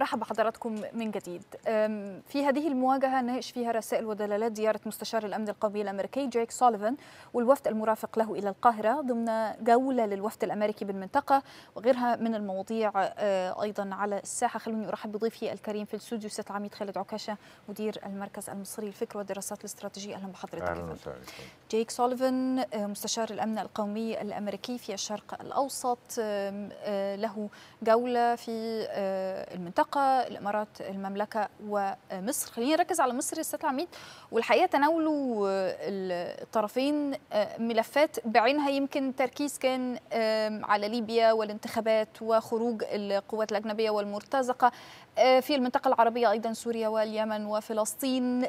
برحب بحضراتكم من جديد في هذه المواجهة ناقش فيها رسائل ودلالات زيارة مستشار الأمن القومي الأمريكي جيك سوليفان والوفد المرافق له إلى القاهرة ضمن جولة للوفد الأمريكي بالمنطقة وغيرها من المواضيع أيضا على الساحة خلوني أرحب بضيفي الكريم في الاستوديو سيد العميد خالد عكاشة مدير المركز المصري للفكر والدراسات الاستراتيجية أهلا بحضرتك أهلا وسهلا جيك سوليفان مستشار الأمن القومي الأمريكي في الشرق الأوسط له جولة في المنطقة العلاقه الامارات المملكه ومصر خلينا نركز على مصر استاذ العميد والحقيقه تناولوا الطرفين آه، ملفات بعينها يمكن تركيز كان على ليبيا والانتخابات وخروج القوات الاجنبيه والمرتزقه آه، في المنطقه العربيه ايضا سوريا واليمن وفلسطين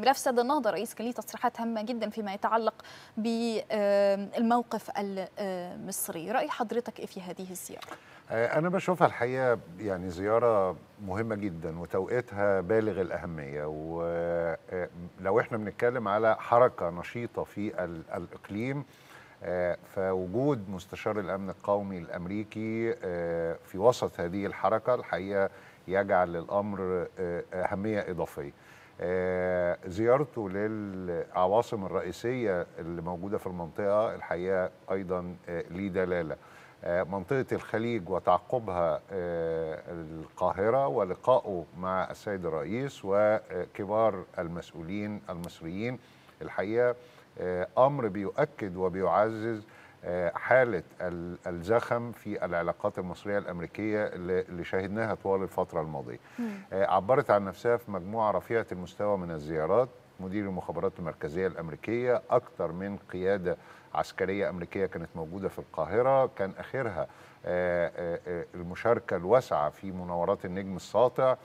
ملف سد النهضه رئيس كان تصريحات هامه جدا فيما يتعلق بالموقف المصري راي حضرتك ايه في هذه الزياره آه، أنا بشوفها الحقيقة يعني زيارة مهمة جدا وتوقيتها بالغ الأهمية ولو آه، إحنا بنتكلم على حركة نشيطة في الإقليم آه، فوجود مستشار الأمن القومي الأمريكي في وسط هذه الحركة الحقيقة يجعل الأمر أهمية إضافية زيارته للعواصم الرئيسية اللي موجودة في المنطقة الحقيقة أيضا ليه دلالة آه، منطقة الخليج وتعقبها آه، القاهرة ولقائه مع السيد الرئيس وكبار المسؤولين المصريين الحقيقة آه، أمر بيؤكد وبيعزز آه، حالة الزخم في العلاقات المصرية الأمريكية اللي شاهدناها طوال الفترة الماضية آه، عبرت عن نفسها في مجموعة رفيعة المستوى من الزيارات مدير المخابرات المركزية الأمريكية أكثر من قيادة عسكرية أمريكية كانت موجودة في القاهرة كان آخرها آه، المشاركة الواسعة في مناورات النجم الساطع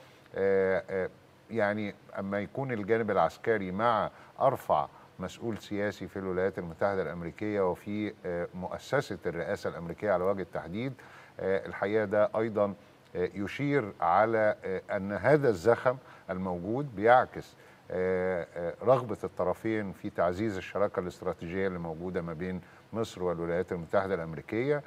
يعني أما يكون الجانب العسكري مع أرفع مسؤول سياسي في الولايات المتحدة الأمريكية وفي آه، مؤسسة الرئاسة الأمريكية على وجه التحديد آه، الحقيقة ده أيضا آه، يشير على أن هذا الزخم الموجود بيعكس رغبة الطرفين في تعزيز الشراكة الاستراتيجية اللي موجودة ما بين مصر والولايات المتحدة الأمريكية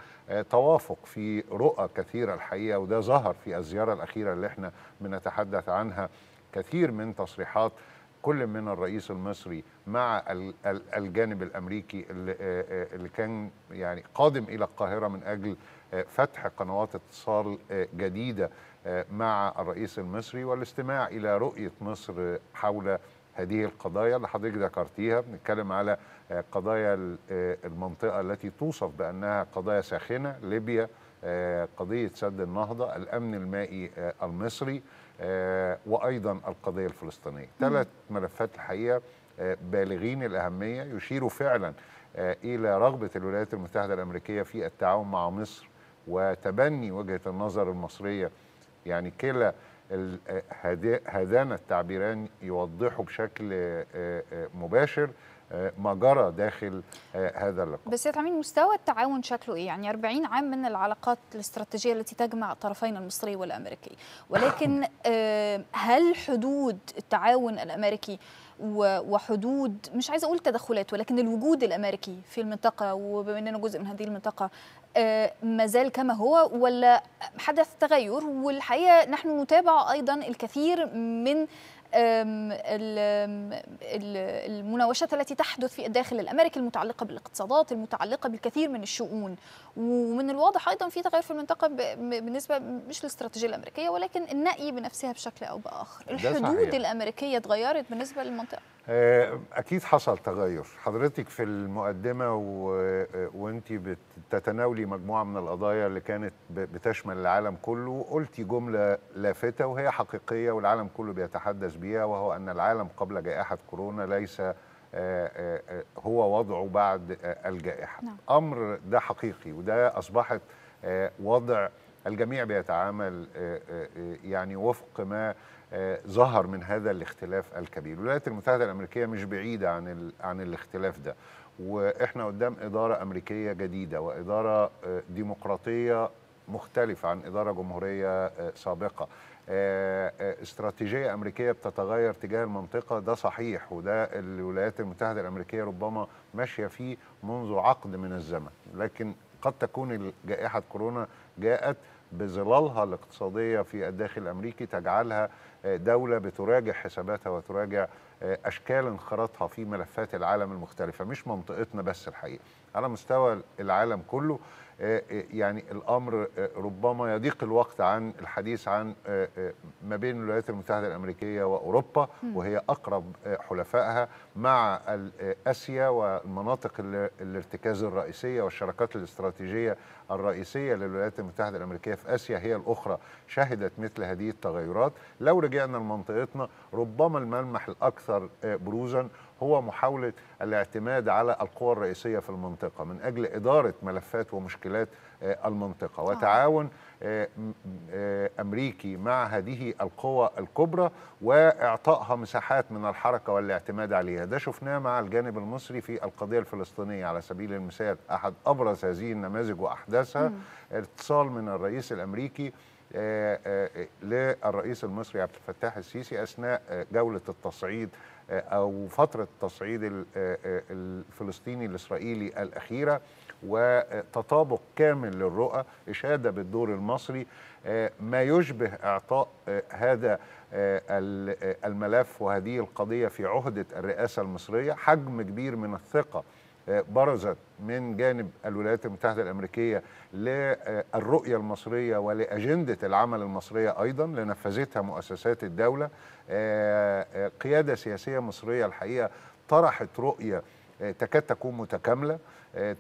توافق في رؤى كثيرة الحقيقة وده ظهر في الزيارة الأخيرة اللي احنا بنتحدث عنها كثير من تصريحات كل من الرئيس المصري مع الجانب الامريكي آه، آه، اللي كان يعني قادم الى القاهره من اجل آه، فتح قنوات اتصال جديده مع الرئيس المصري والاستماع الى رؤيه مصر حول هذه القضايا اللي حضرتك ذكرتيها بنتكلم على قضايا المنطقه التي توصف بانها قضايا ساخنه ليبيا قضيه سد النهضه الامن المائي المصري آه، وايضا القضيه الفلسطينيه ثلاث ملفات الحقيقه آه، بالغين الاهميه يشيروا فعلا آه، الى رغبه الولايات المتحده الامريكيه في التعاون مع مصر وتبني وجهه النظر المصريه يعني كلا هذان التعبيران يوضحوا بشكل مباشر آه، ما جرى داخل آه، هذا اللقاء بس يا تعمين مستوى التعاون شكله ايه يعني 40 عام من العلاقات الاستراتيجيه التي تجمع الطرفين المصري والامريكي ولكن آه، هل حدود التعاون الامريكي وحدود مش عايزه اقول تدخلات ولكن الوجود الامريكي في المنطقه وبما اننا جزء من هذه المنطقه ما زال كما هو ولا حدث تغير والحقيقه نحن نتابع ايضا الكثير من المناوشات التي تحدث في الداخل الامريكي المتعلقه بالاقتصادات المتعلقه بالكثير من الشؤون ومن الواضح ايضا في تغير في المنطقه بالنسبه مش للاستراتيجيه الامريكيه ولكن النقي بنفسها بشكل او باخر الحدود الامريكيه اتغيرت بالنسبه للمنطقه آه، اكيد حصل تغير حضرتك في المقدمه و... آه، وانت بتتناولي مجموعه من القضايا اللي كانت بتشمل العالم كله قلتي جمله لافته وهي حقيقيه والعالم كله بيتحدث بيها بيها وهو أن العالم قبل جائحة كورونا ليس آه، آه، هو وضعه بعد آه، الجائحة نعم. أمر ده حقيقي وده أصبحت وضع الجميع بيتعامل يعني وفق ما ظهر من هذا الاختلاف الكبير الولايات المتحدة الأمريكية مش بعيدة عن, عن الاختلاف ده وإحنا قدام إدارة أمريكية جديدة وإدارة ديمقراطية مختلفة عن إدارة جمهورية سابقة آه، آه، استراتيجيه امريكيه بتتغير تجاه المنطقه ده صحيح وده الولايات المتحده الامريكيه ربما ماشيه فيه منذ عقد من الزمن لكن قد تكون جائحه كورونا جاءت بظلالها الاقتصادية في الداخل الأمريكي تجعلها آه، دولة بتراجع حساباتها وتراجع آه، أشكال انخراطها في ملفات العالم المختلفة مش منطقتنا بس الحقيقة على مستوى العالم كله آه، يعني الأمر ربما يضيق الوقت عن الحديث عن ما بين الولايات المتحدة الأمريكية وأوروبا وهي أقرب حلفائها مع آسيا والمناطق الارتكاز الرئيسية والشراكات الاستراتيجية الرئيسية للولايات المتحدة الأمريكية في آسيا هي الأخرى شهدت مثل هذه التغيرات لو رجعنا لمنطقتنا ربما الملمح الأكثر آه، بروزا هو محاولة الاعتماد على القوى الرئيسية في المنطقة من أجل إدارة ملفات ومشكلات آه، المنطقة آه. وتعاون آه، أمريكي مع هذه القوى الكبرى وإعطائها مساحات من الحركة والاعتماد عليها ده شفناه مع الجانب المصري في القضية الفلسطينية على سبيل المثال أحد أبرز هذه النماذج وأحداثها اتصال من الرئيس الأمريكي للرئيس المصري عبد الفتاح السيسي اثناء جوله التصعيد آه، او فتره التصعيد آه، آه، الفلسطيني الاسرائيلي الاخيره وتطابق كامل للرؤى اشاده بالدور المصري ما يشبه اعطاء هذا الملف وهذه القضيه في عهده الرئاسه المصريه حجم كبير من الثقه برزت من جانب الولايات المتحدة الأمريكية للرؤية المصرية ولأجندة العمل المصرية أيضا لنفذتها مؤسسات الدولة آه، آه، قيادة سياسية مصرية الحقيقة طرحت رؤية آه، تكاد تكون متكاملة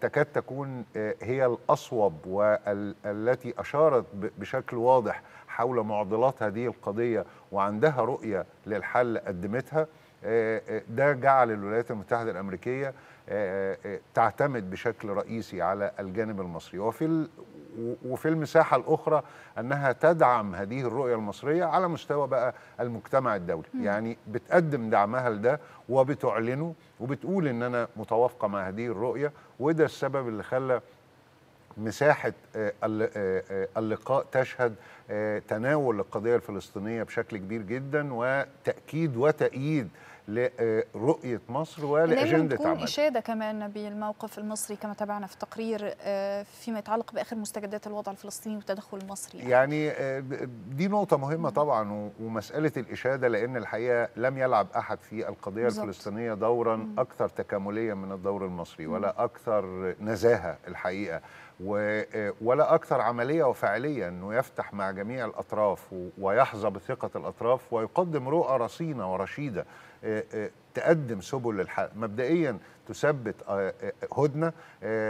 تكاد تكون هي الأصوب والتي أشارت بشكل واضح حول معضلات هذه القضية وعندها رؤية للحل قدمتها آه، آه، ده جعل الولايات المتحدة الأمريكية آه، تعتمد بشكل رئيسي على الجانب المصري وفي وفي المساحة الأخرى أنها تدعم هذه الرؤية المصرية على مستوى بقى المجتمع الدولي م. يعني بتقدم دعمها لده وبتعلنه وبتقول أن أنا متوافقة مع هذه الرؤية وده السبب اللي خلى مساحة اللقاء تشهد تناول القضية الفلسطينية بشكل كبير جدا وتأكيد وتأييد لرؤيه مصر ولاجنده عمل. اشاده كمان بالموقف المصري كما تابعنا في التقرير آه، فيما يتعلق باخر مستجدات الوضع الفلسطيني والتدخل المصري يعني, يعني آه، دي نقطه مهمه طبعا ومساله الاشاده لان الحقيقه لم يلعب احد في القضيه بالزبط. الفلسطينيه دورا مم. اكثر تكامليه من الدور المصري ولا اكثر نزاهه الحقيقه آه، ولا أكثر عملية وفعليه أنه يفتح مع جميع الأطراف ويحظى بثقة الأطراف ويقدم رؤى رصينة ورشيدة آه، آه، تقدم سبل الحل مبدئيا تثبت آه، هدنة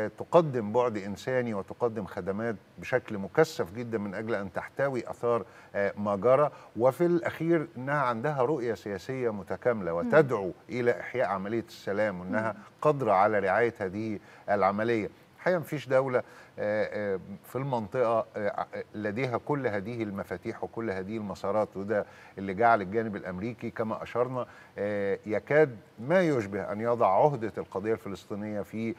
تقدم بعد إنساني وتقدم خدمات بشكل مكثف جدا من أجل أن تحتوي أثار ما جرى وفي الأخير أنها عندها رؤية سياسية متكاملة وتدعو إلى إحياء عملية السلام وأنها قادرة على رعاية هذه العملية الحقيقه مفيش دوله آه، آه، في المنطقه آه، لديها كل هذه المفاتيح وكل هذه المسارات وده اللي جعل الجانب الامريكي كما اشرنا يكاد ما يشبه ان يضع عهده القضيه الفلسطينيه في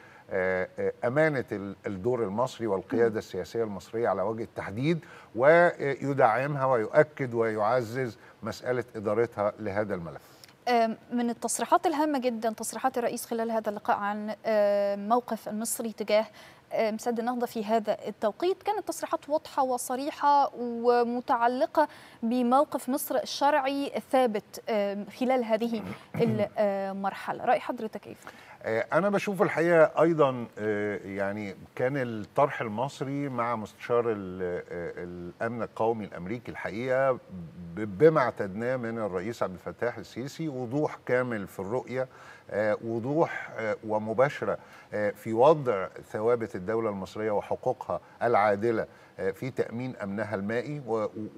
امانه الدور المصري والقياده السياسيه المصريه على وجه التحديد ويدعمها ويؤكد ويعزز مساله ادارتها لهذا الملف من التصريحات الهامة جدا تصريحات الرئيس خلال هذا اللقاء عن موقف المصري تجاه مسد النهضة في هذا التوقيت كانت تصريحات واضحة وصريحة ومتعلقة بموقف مصر الشرعي الثابت خلال هذه المرحلة رأي حضرتك إيه؟ آه، انا بشوف الحقيقه ايضا آه، يعني كان الطرح المصري مع مستشار آه، الامن القومي الامريكي الحقيقه بما اعتدناه من الرئيس عبد الفتاح السيسي وضوح كامل في الرؤيه وضوح ومباشره في وضع ثوابت الدوله المصريه وحقوقها العادله آه، في تامين امنها المائي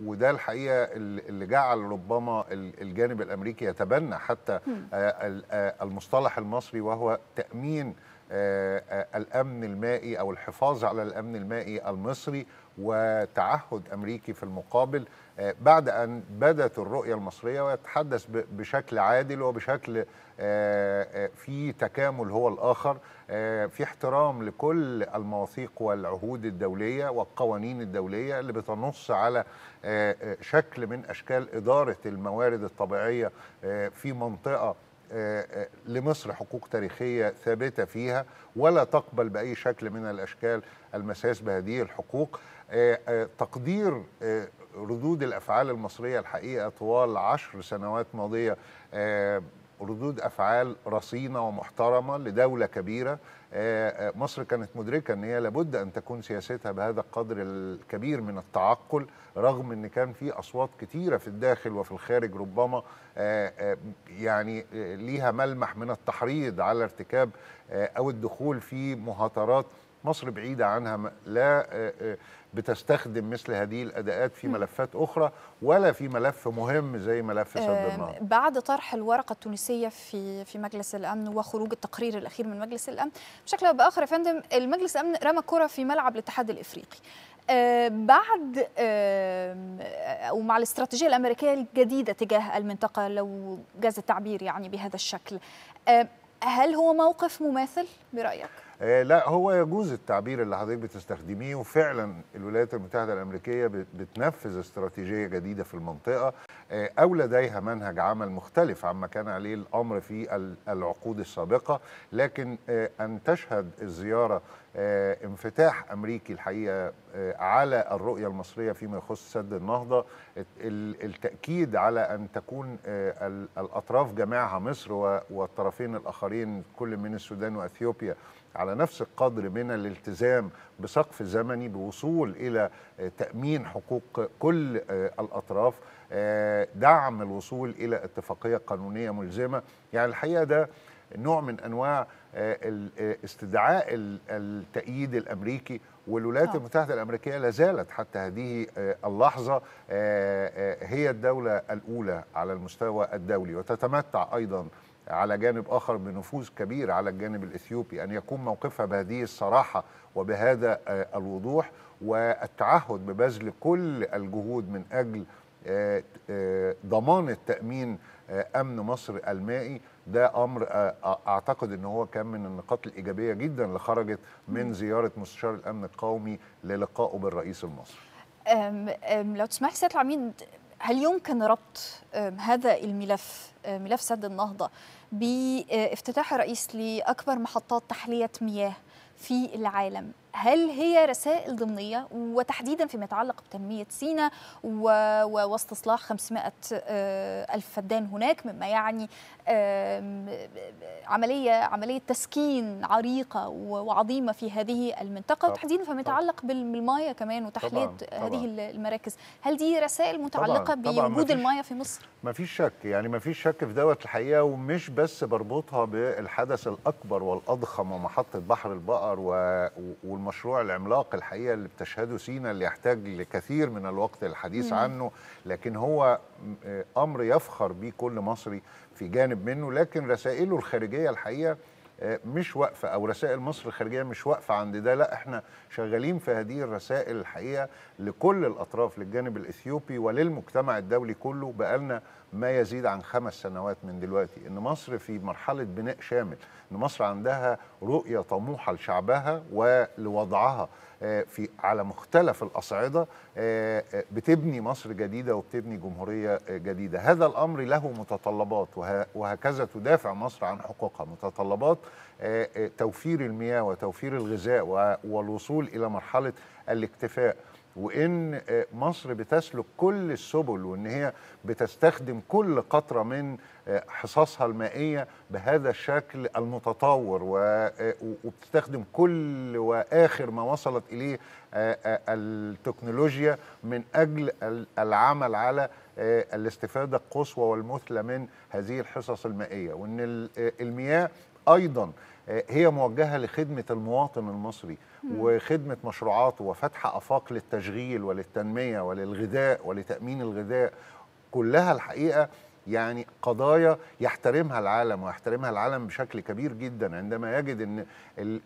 وده الحقيقه اللي جعل ربما الجانب الامريكي يتبنى حتى آه، آه، المصطلح المصري وهو تامين آه، آه، الامن المائي او الحفاظ على الامن المائي المصري وتعهد امريكي في المقابل آه، بعد ان بدات الرؤيه المصريه ويتحدث بشكل عادل وبشكل في تكامل هو الاخر في احترام لكل المواثيق والعهود الدوليه والقوانين الدوليه اللي بتنص على شكل من اشكال اداره الموارد الطبيعيه في منطقه آه، آه، لمصر حقوق تاريخية ثابتة فيها ولا تقبل بأي شكل من الأشكال المساس بهذه الحقوق آه، تقدير ردود الأفعال المصرية الحقيقة طوال عشر سنوات ماضية ردود افعال رصينه ومحترمه لدوله كبيره آه، آه، مصر كانت مدركه ان هي لابد ان تكون سياستها بهذا القدر الكبير من التعقل رغم ان كان في اصوات كثيره في الداخل وفي الخارج ربما آه، يعني ليها ملمح من التحريض على ارتكاب او الدخول في مهاترات مصر بعيده عنها لا بتستخدم مثل هذه الاداءات في ملفات اخرى ولا في ملف مهم زي ملف سد النهر بعد طرح الورقه التونسيه في في مجلس الامن وخروج التقرير الاخير من مجلس الامن بشكل او باخر يا فندم المجلس الامن رمى كره في ملعب الاتحاد الافريقي بعد او آه، مع الاستراتيجيه الامريكيه الجديده تجاه المنطقه لو جاز التعبير يعني بهذا الشكل هل هو موقف مماثل برايك آه، لا هو يجوز التعبير اللي حضرتك بتستخدميه وفعلا الولايات المتحده الامريكيه بتنفذ استراتيجيه جديده في المنطقه آه، او لديها منهج عمل مختلف عما كان عليه الامر في العقود السابقه لكن آه، ان تشهد الزياره آه، انفتاح امريكي الحقيقه آه، على الرؤيه المصريه فيما يخص سد النهضه التاكيد على ان تكون آه، الاطراف جميعها مصر والطرفين الاخرين كل من السودان واثيوبيا على نفس القدر من الالتزام بسقف زمني بوصول الى تامين حقوق كل الاطراف دعم الوصول الى اتفاقيه قانونيه ملزمه يعني الحقيقه ده نوع من انواع آه، آه، استدعاء التأييد الامريكي والولايات آه. المتحده الامريكيه لا زالت حتى هذه اللحظه هي الدوله الاولى على المستوى الدولي وتتمتع ايضا على جانب اخر بنفوذ كبير على الجانب الاثيوبي ان يكون موقفها بهذه الصراحه وبهذا الوضوح والتعهد ببذل كل الجهود من اجل ضمانه تامين امن مصر المائي ده امر آه، آه، اعتقد ان هو كان من النقاط الايجابيه جدا اللي خرجت من زياره مستشار الامن القومي للقائه بالرئيس المصري. أم أم لو تسمح سياده العميد هل يمكن ربط هذا الملف ملف سد النهضه بافتتاح الرئيس لاكبر محطات تحليه مياه في العالم هل هي رسائل ضمنية وتحديدا فيما يتعلق بتنمية سينا واستصلاح 500 أه، ألف فدان هناك مما يعني عمليه عمليه تسكين عريقه وعظيمه في هذه المنطقه وتحديدا فيما يتعلق بالميه كمان وتحليه طبعا. هذه المراكز هل دي رسائل متعلقه بوجود الميه في مصر ما فيش شك يعني ما فيش شك في دوت الحقيقه ومش بس بربطها بالحدث الاكبر والاضخم ومحطه بحر البقر والمشروع العملاق الحقيقه اللي بتشهده سينا اللي يحتاج لكثير من الوقت الحديث عنه لكن هو آه، امر يفخر به كل مصري في جانب منه لكن رسائله الخارجيه الحقيقه آه، مش واقفه او رسائل مصر الخارجيه مش واقفه عند ده لا احنا شغالين في هذه الرسائل الحقيقه لكل الاطراف للجانب الاثيوبي وللمجتمع الدولي كله بقالنا ما يزيد عن خمس سنوات من دلوقتي ان مصر في مرحله بناء شامل ان مصر عندها رؤيه طموحه لشعبها ولوضعها آه، في على مختلف الاصعده آه، آه، بتبني مصر جديده وبتبني جمهوريه جديده هذا الامر له متطلبات وهكذا تدافع مصر عن حقوقها متطلبات توفير المياه وتوفير الغذاء والوصول الى مرحله الاكتفاء وان آه، مصر بتسلك كل السبل وان هي بتستخدم كل قطره من آه، حصصها المائيه بهذا الشكل المتطور آه، وبتستخدم كل واخر ما وصلت اليه التكنولوجيا من اجل العمل على الاستفاده القصوى والمثلى من هذه الحصص المائيه وان المياه ايضا هي موجهه لخدمه المواطن المصري وخدمه مشروعاته وفتح افاق للتشغيل وللتنميه وللغذاء ولتامين الغذاء كلها الحقيقه يعني قضايا يحترمها العالم ويحترمها العالم بشكل كبير جدا عندما يجد ان آه،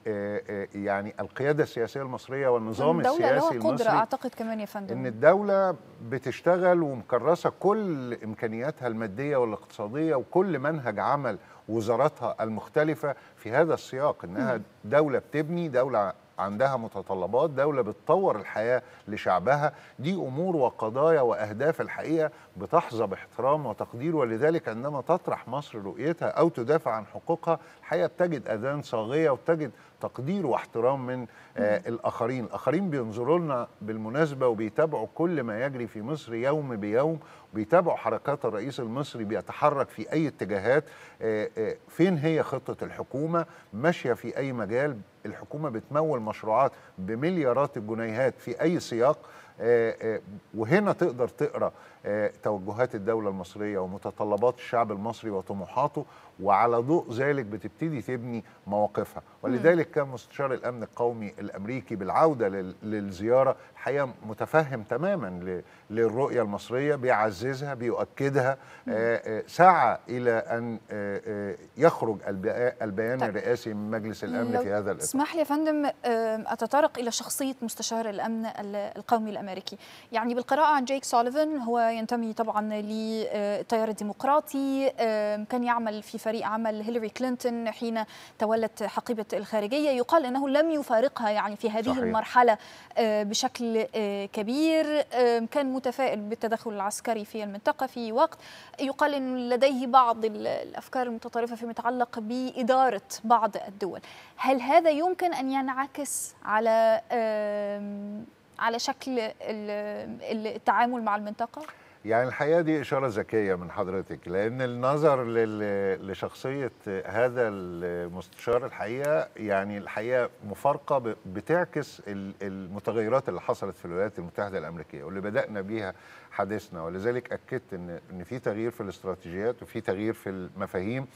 آه، يعني القياده السياسيه المصريه والنظام السياسي قدرة المصري اعتقد كمان يا فندم ان الدوله بتشتغل ومكرسه كل امكانياتها الماديه والاقتصاديه وكل منهج عمل وزاراتها المختلفه في هذا السياق انها دوله بتبني دوله عندها متطلبات دولة بتطور الحياة لشعبها دي أمور وقضايا وأهداف الحقيقة بتحظى باحترام وتقدير ولذلك عندما تطرح مصر رؤيتها أو تدافع عن حقوقها الحقيقة بتجد أذان صاغية وتجد تقدير واحترام من آه، الاخرين الاخرين بينظروا لنا بالمناسبه وبيتابعوا كل ما يجري في مصر يوم بيوم بيتابعوا حركات الرئيس المصري بيتحرك في اي اتجاهات آه، آه، فين هي خطه الحكومه ماشيه في اي مجال الحكومه بتمول مشروعات بمليارات الجنيهات في اي سياق وهنا تقدر تقرا توجهات الدولة المصرية ومتطلبات الشعب المصري وطموحاته وعلى ضوء ذلك بتبتدي تبني مواقفها ولذلك كان مستشار الأمن القومي الأمريكي بالعودة للزيارة الحقيقة متفهم تماما للرؤية المصرية بيعززها بيؤكدها آه، آه، سعى إلى أن آه، يخرج البيان طيب. الرئاسي من مجلس الأمن في هذا الإطار اسمح لي يا فندم أتطرق إلى شخصية مستشار الأمن القومي الأمريكي يعني بالقراءة عن جيك سوليفان هو ينتمي طبعا للتيار آه، الديمقراطي آه، كان يعمل في فريق عمل هيلاري كلينتون حين تولت حقيبة الخارجية يقال أنه لم يفارقها يعني في هذه صحيح. المرحلة آه، بشكل كبير كان متفائل بالتدخل العسكري في المنطقة في وقت يقال أن لديه بعض الأفكار المتطرفة فيما يتعلق بإدارة بعض الدول هل هذا يمكن أن ينعكس على على شكل التعامل مع المنطقه يعني الحقيقه دي اشاره ذكيه من حضرتك لان النظر لشخصيه هذا المستشار الحقيقه يعني الحقيقه مفارقه بتعكس المتغيرات اللي حصلت في الولايات المتحده الامريكيه واللي بدانا بيها حديثنا ولذلك اكدت ان في تغيير في الاستراتيجيات وفي تغيير في المفاهيم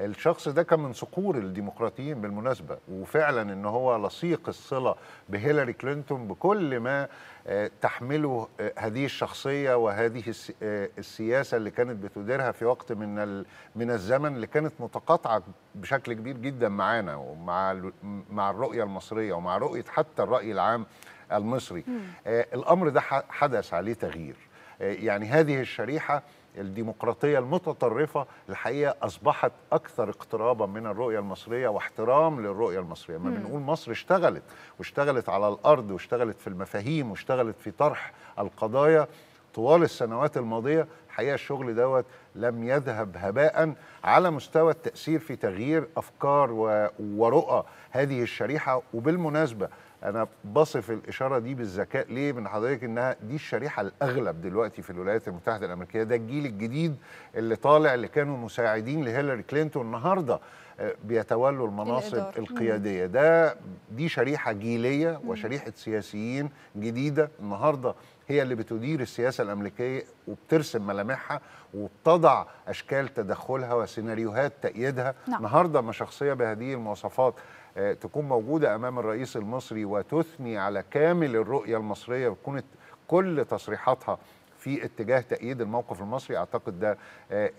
الشخص ده كان من صقور الديمقراطيين بالمناسبه وفعلا ان هو لصيق الصله بهيلاري كلينتون بكل ما آه، تحمله آه، هذه الشخصيه وهذه آه، السياسه اللي كانت بتديرها في وقت من من الزمن اللي كانت متقاطعه بشكل كبير جدا معانا ومع مع الرؤيه المصريه ومع رؤيه حتى الراي العام المصري الامر ده حدث عليه تغيير يعني هذه الشريحه الديمقراطية المتطرفة الحقيقة أصبحت أكثر اقترابا من الرؤية المصرية واحترام للرؤية المصرية ما بنقول مصر اشتغلت واشتغلت على الأرض واشتغلت في المفاهيم واشتغلت في طرح القضايا طوال السنوات الماضية الحقيقة الشغل دوت لم يذهب هباء على مستوى التأثير في تغيير أفكار ورؤى هذه الشريحة وبالمناسبة انا بصف الاشاره دي بالذكاء ليه من حضرتك انها دي الشريحه الاغلب دلوقتي في الولايات المتحده الامريكيه ده الجيل الجديد اللي طالع اللي كانوا مساعدين لهيلاري كلينتون النهارده آه، بيتولوا المناصب الإدارة. القياديه ده دي شريحه جيليه وشريحه سياسيين جديده النهارده هي اللي بتدير السياسه الامريكيه وبترسم ملامحها وبتضع اشكال تدخلها وسيناريوهات تاييدها نعم. النهارده ما شخصيه بهذه المواصفات آه، تكون موجودة أمام الرئيس المصري وتثني على كامل الرؤية المصرية وكونت كل تصريحاتها في اتجاه تأييد الموقف المصري أعتقد ده آه،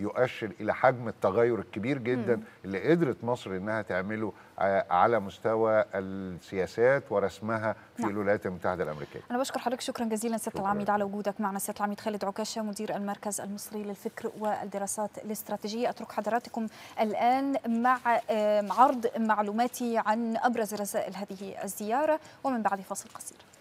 يؤشر إلى حجم التغير الكبير جدا اللي قدرت مصر إنها تعمله آه، على مستوى السياسات ورسمها في نعم. الولايات المتحدة الأمريكية أنا بشكر حضرتك شكرا جزيلا سيادة العميد على وجودك معنا سيادة العميد خالد عكاشة مدير المركز المصري للفكر والدراسات الاستراتيجية أترك حضراتكم الآن مع آه، عرض معلوماتي عن أبرز رسائل هذه الزيارة ومن بعد فاصل قصير